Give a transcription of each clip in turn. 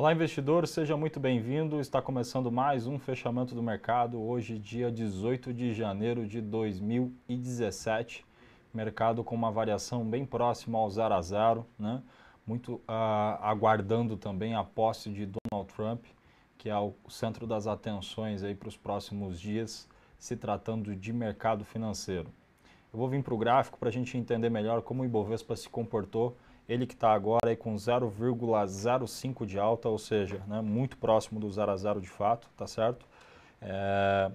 Olá, investidor, seja muito bem-vindo. Está começando mais um fechamento do mercado. Hoje, dia 18 de janeiro de 2017. Mercado com uma variação bem próxima ao zero a zero, né? Muito uh, aguardando também a posse de Donald Trump, que é o centro das atenções aí para os próximos dias, se tratando de mercado financeiro. Eu vou vir para o gráfico para a gente entender melhor como o Ibovespa se comportou ele que está agora aí com 0,05 de alta, ou seja, né, muito próximo do 0 a 0 de fato, tá certo? É,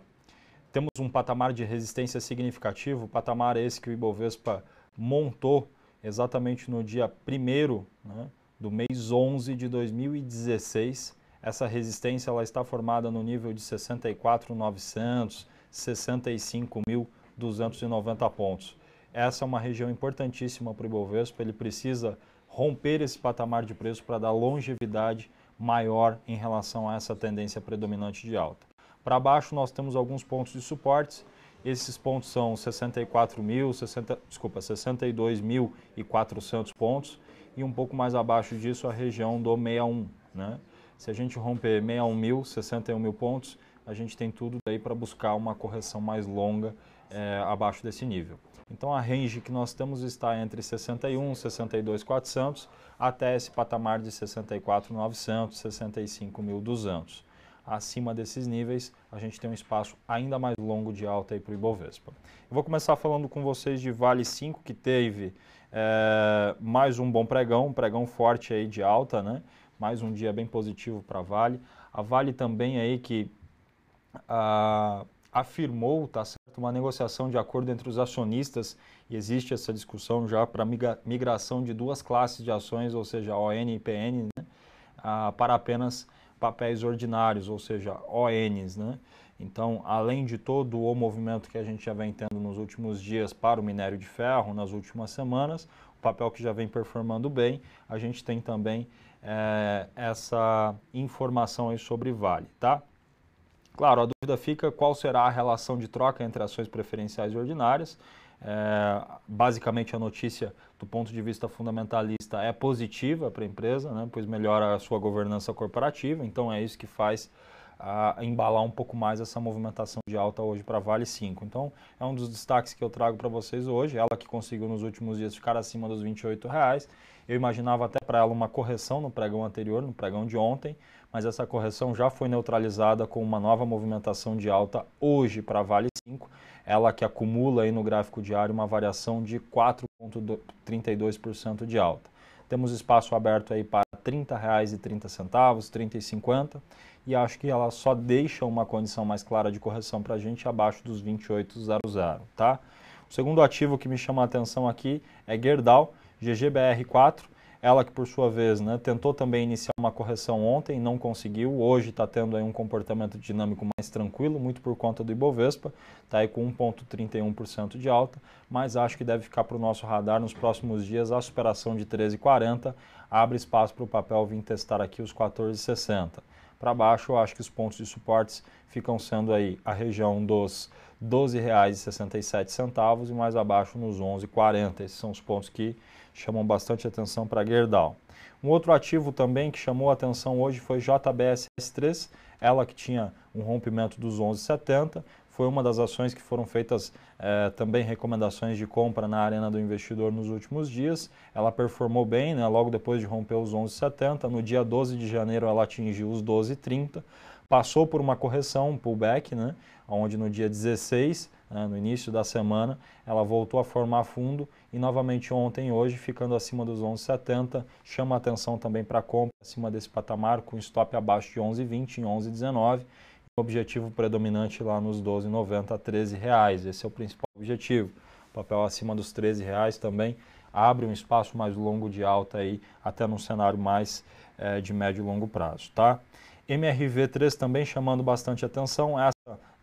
temos um patamar de resistência significativo, patamar é esse que o Ibovespa montou exatamente no dia 1 né, do mês 11 de 2016. Essa resistência ela está formada no nível de 64.900, 65.290 pontos. Essa é uma região importantíssima para o Ibovespa, ele precisa romper esse patamar de preço para dar longevidade maior em relação a essa tendência predominante de alta. Para baixo nós temos alguns pontos de suportes, esses pontos são 64 mil, 60, desculpa, 62.400 pontos e um pouco mais abaixo disso a região do 61, né? Se a gente romper 61 mil, 61 mil pontos, a gente tem tudo daí para buscar uma correção mais longa é, abaixo desse nível. Então a range que nós estamos está entre 61, 62, 400 até esse patamar de 64, 900, 65 mil 200. Acima desses níveis, a gente tem um espaço ainda mais longo de alta para o Ibovespa. Eu vou começar falando com vocês de Vale 5, que teve é, mais um bom pregão, um pregão forte aí de alta, né? mais um dia bem positivo para a Vale. A Vale também aí que ah, afirmou, tá certo, uma negociação de acordo entre os acionistas e existe essa discussão já para migração de duas classes de ações, ou seja, ON e PN, né, para apenas papéis ordinários, ou seja, ONs, né? Então, além de todo o movimento que a gente já vem tendo nos últimos dias para o minério de ferro, nas últimas semanas, o papel que já vem performando bem, a gente tem também é, essa informação aí sobre Vale, tá? Claro, a dúvida fica qual será a relação de troca entre ações preferenciais e ordinárias. É, basicamente, a notícia, do ponto de vista fundamentalista, é positiva para a empresa, né, pois melhora a sua governança corporativa. Então, é isso que faz a, embalar um pouco mais essa movimentação de alta hoje para Vale 5. Então, é um dos destaques que eu trago para vocês hoje. Ela que conseguiu nos últimos dias ficar acima dos R$ reais. Eu imaginava até para ela uma correção no pregão anterior, no pregão de ontem, mas essa correção já foi neutralizada com uma nova movimentação de alta hoje para Vale 5, ela que acumula aí no gráfico diário uma variação de 4,32% de alta. Temos espaço aberto aí para R$ 30,30, R$ 30,50 e acho que ela só deixa uma condição mais clara de correção para a gente abaixo dos 28,00, tá? O segundo ativo que me chama a atenção aqui é Gerdau, GGBR4, ela que, por sua vez, né, tentou também iniciar uma correção ontem, não conseguiu. Hoje está tendo aí um comportamento dinâmico mais tranquilo, muito por conta do Ibovespa. Está aí com 1,31% de alta, mas acho que deve ficar para o nosso radar nos próximos dias a superação de 13,40. Abre espaço para o papel vir testar aqui os 14,60 para baixo, eu acho que os pontos de suportes ficam sendo aí a região dos R$ 12,67 e mais abaixo nos 11,40. Esses são os pontos que chamam bastante atenção para Gerdau. Um outro ativo também que chamou atenção hoje foi JBS3, s ela que tinha um rompimento dos 11,70, foi uma das ações que foram feitas eh, também recomendações de compra na arena do investidor nos últimos dias. Ela performou bem, né, logo depois de romper os 11,70. No dia 12 de janeiro ela atingiu os 12,30. Passou por uma correção, um pullback, né, onde no dia 16 né, no início da semana, ela voltou a formar fundo e novamente ontem hoje ficando acima dos 11,70, chama atenção também para compra acima desse patamar com stop abaixo de 11,20 em 11,19. Objetivo predominante lá nos 12,90 a 13 reais. Esse é o principal objetivo. papel acima dos 13 reais também abre um espaço mais longo de alta aí até num cenário mais é, de médio e longo prazo, tá? MRV3 também chamando bastante atenção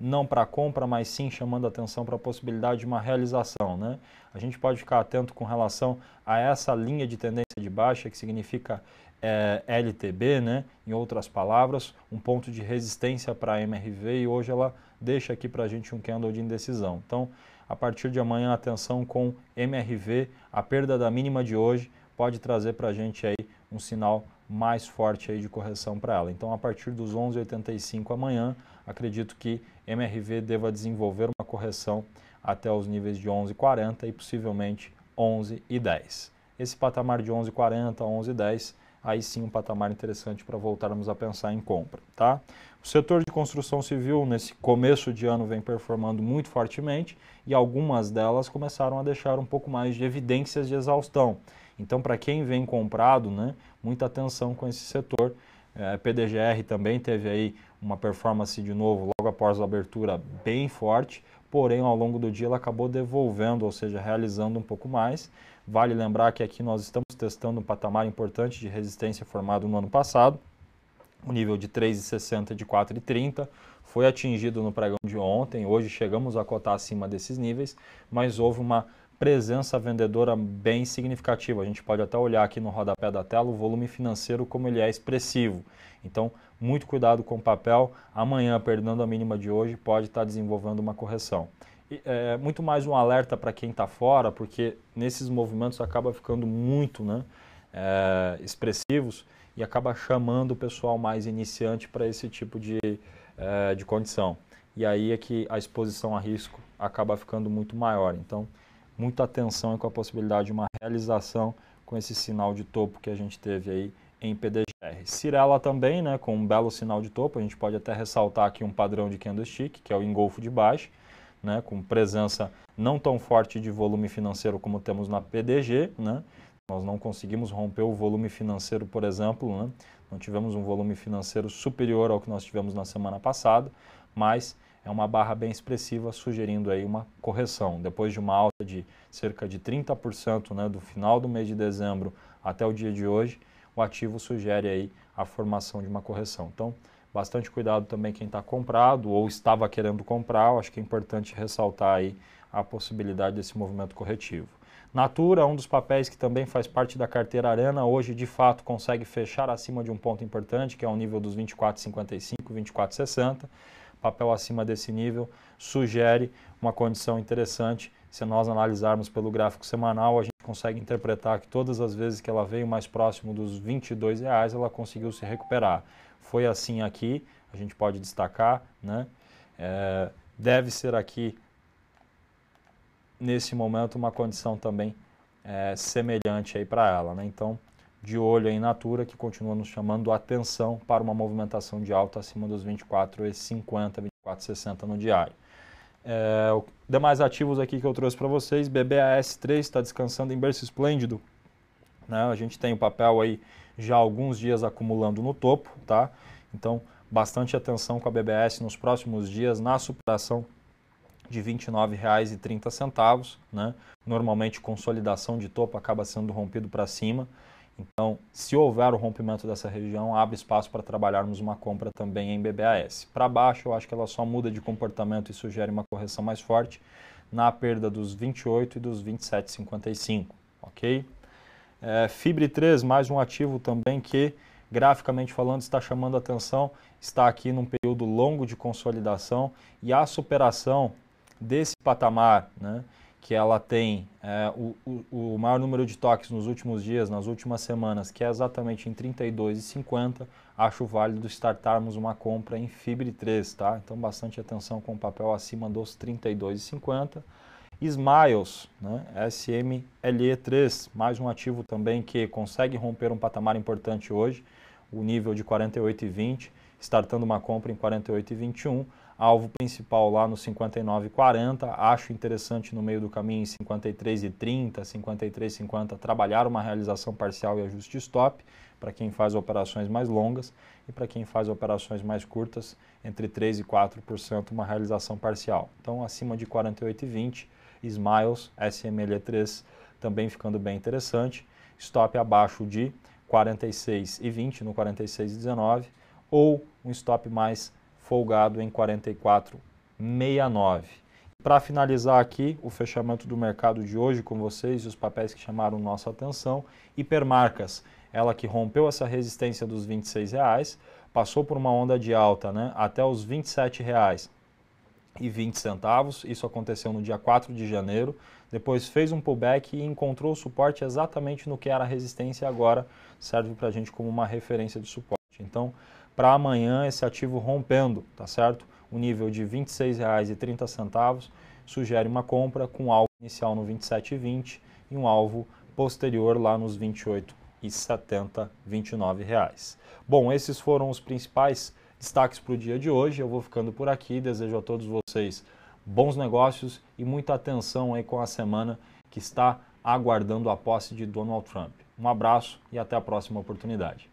não para compra, mas sim chamando atenção para a possibilidade de uma realização. Né? A gente pode ficar atento com relação a essa linha de tendência de baixa, que significa é, eh, LTB, né? em outras palavras, um ponto de resistência para a MRV e hoje ela deixa aqui para a gente um candle de indecisão. Então, a partir de amanhã, atenção com MRV, a perda da mínima de hoje pode trazer para a gente aí um sinal mais forte aí de correção para ela. Então, a partir dos 11,85 amanhã, acredito que MRV deva desenvolver uma correção até os níveis de 11,40 e possivelmente 11,10. Esse patamar de 11,40, 11,10, aí sim um patamar interessante para voltarmos a pensar em compra, tá? O setor de construção civil nesse começo de ano vem performando muito fortemente e algumas delas começaram a deixar um pouco mais de evidências de exaustão. Então, para quem vem comprado, né, muita atenção com esse setor. É, PDGR também teve aí uma performance de novo logo após a abertura bem forte, porém ao longo do dia ela acabou devolvendo, ou seja, realizando um pouco mais. Vale lembrar que aqui nós estamos testando um patamar importante de resistência formado no ano passado, o um nível de 3,60 de 4,30 foi atingido no pregão de ontem, hoje chegamos a cotar acima desses níveis, mas houve uma presença vendedora bem significativa. A gente pode até olhar aqui no rodapé da tela o volume financeiro como ele é expressivo. Então, muito cuidado com o papel. Amanhã, perdendo a mínima de hoje, pode estar desenvolvendo uma correção. E, é, muito mais um alerta para quem está fora, porque nesses movimentos acaba ficando muito né, é, expressivos e acaba chamando o pessoal mais iniciante para esse tipo de, é, de condição. E aí é que a exposição a risco acaba ficando muito maior. Então, muita atenção e com a possibilidade de uma realização com esse sinal de topo que a gente teve aí em PDGR. Cirela também, né, com um belo sinal de topo, a gente pode até ressaltar aqui um padrão de candlestick, que é o engolfo de baixo, né, com presença não tão forte de volume financeiro como temos na PDG, né? Nós não conseguimos romper o volume financeiro, por exemplo, né? Não tivemos um volume financeiro superior ao que nós tivemos na semana passada, mas é uma barra bem expressiva, sugerindo aí uma correção. Depois de uma alta de cerca de 30% né, do final do mês de dezembro até o dia de hoje, o ativo sugere aí a formação de uma correção. Então, bastante cuidado também quem está comprado ou estava querendo comprar, acho que é importante ressaltar aí a possibilidade desse movimento corretivo. Natura, é um dos papéis que também faz parte da carteira Arena, hoje de fato consegue fechar acima de um ponto importante, que é o nível dos 24,55, 24,60 papel acima desse nível sugere uma condição interessante. Se nós analisarmos pelo gráfico semanal, a gente consegue interpretar que todas as vezes que ela veio mais próximo dos R$ reais ela conseguiu se recuperar. Foi assim aqui, a gente pode destacar, né? É, deve ser aqui, nesse momento, uma condição também é, semelhante aí para ela, né? Então, de olho em Natura, que continua nos chamando atenção para uma movimentação de alta acima dos 24,50, 24,60 no diário. É, demais ativos aqui que eu trouxe para vocês, BBAS3 está descansando em berço esplêndido. Né? A gente tem o papel aí já alguns dias acumulando no topo, tá? Então, bastante atenção com a BBS nos próximos dias na superação de R$ 29,30, né? Normalmente consolidação de topo acaba sendo rompido para cima. Então, se houver o rompimento dessa região, abre espaço para trabalharmos uma compra também em BBAS. Para baixo, eu acho que ela só muda de comportamento e sugere uma correção mais forte na perda dos 28 e dos 27,55, ok? É, Fibre 3, mais um ativo também que, graficamente falando, está chamando atenção, está aqui num período longo de consolidação e a superação desse patamar, né? que ela tem é, o, o, o, maior número de toques nos últimos dias, nas últimas semanas, que é exatamente em 32,50, acho válido startarmos uma compra em Fibre 3, tá? Então, bastante atenção com o papel acima dos 32,50. Smiles, né? SMLE3, mais um ativo também que consegue romper um patamar importante hoje, o nível de 48,20, startando uma compra em 48,21 alvo principal lá no 59,40, acho interessante no meio do caminho em 53,30, 53,50 trabalhar uma realização parcial e ajuste de stop para quem faz operações mais longas e para quem faz operações mais curtas, entre 3 e 4% uma realização parcial. Então, acima de 48,20, Smiles, SML3 também ficando bem interessante, stop abaixo de 46,20 no 46,19 ou um stop mais folgado em 44,69. Para finalizar aqui o fechamento do mercado de hoje com vocês e os papéis que chamaram nossa atenção, Hipermarcas, ela que rompeu essa resistência dos R$ 26,00, passou por uma onda de alta né, até os R$ 27,20. e 20 centavos. Isso aconteceu no dia 4 de janeiro. Depois fez um pullback e encontrou suporte exatamente no que era a resistência e agora serve para a gente como uma referência de suporte. Então, para amanhã esse ativo rompendo, tá certo? O nível de R$ 26,30 sugere uma compra com alvo inicial no 27,20 e um alvo posterior lá nos R$ 28,70, R$ reais. Bom, esses foram os principais destaques para o dia de hoje. Eu vou ficando por aqui. Desejo a todos vocês bons negócios e muita atenção aí com a semana que está aguardando a posse de Donald Trump. Um abraço e até a próxima oportunidade.